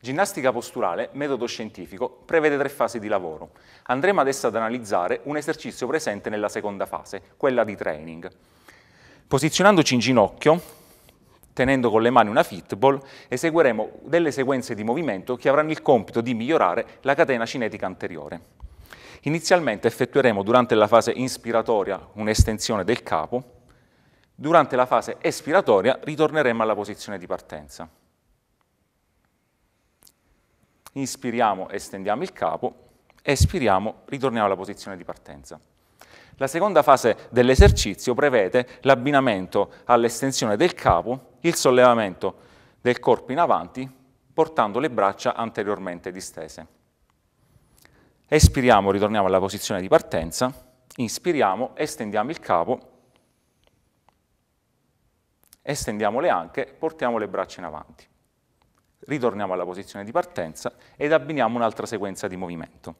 Ginnastica posturale, metodo scientifico, prevede tre fasi di lavoro. Andremo adesso ad analizzare un esercizio presente nella seconda fase, quella di training. Posizionandoci in ginocchio, tenendo con le mani una fitball, eseguiremo delle sequenze di movimento che avranno il compito di migliorare la catena cinetica anteriore. Inizialmente effettueremo durante la fase inspiratoria un'estensione del capo, durante la fase espiratoria ritorneremo alla posizione di partenza inspiriamo, estendiamo il capo, espiriamo, ritorniamo alla posizione di partenza. La seconda fase dell'esercizio prevede l'abbinamento all'estensione del capo, il sollevamento del corpo in avanti, portando le braccia anteriormente distese. Espiriamo, ritorniamo alla posizione di partenza, inspiriamo, estendiamo il capo, estendiamo le anche, portiamo le braccia in avanti ritorniamo alla posizione di partenza ed abbiniamo un'altra sequenza di movimento.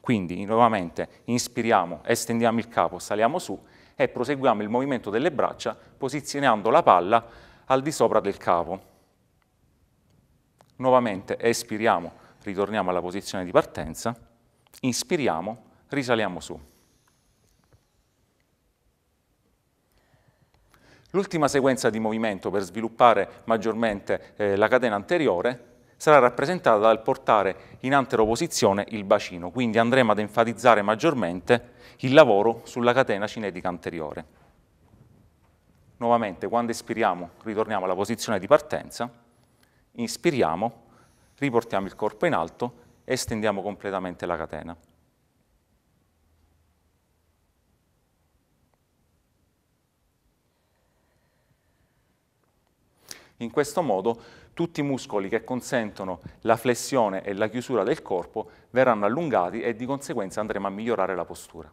Quindi nuovamente inspiriamo, estendiamo il capo, saliamo su e proseguiamo il movimento delle braccia posizionando la palla al di sopra del capo. Nuovamente espiriamo, ritorniamo alla posizione di partenza, inspiriamo, risaliamo su. L'ultima sequenza di movimento per sviluppare maggiormente eh, la catena anteriore sarà rappresentata dal portare in anteroposizione il bacino, quindi andremo ad enfatizzare maggiormente il lavoro sulla catena cinetica anteriore. Nuovamente, quando espiriamo, ritorniamo alla posizione di partenza, inspiriamo, riportiamo il corpo in alto e estendiamo completamente la catena. In questo modo tutti i muscoli che consentono la flessione e la chiusura del corpo verranno allungati e di conseguenza andremo a migliorare la postura.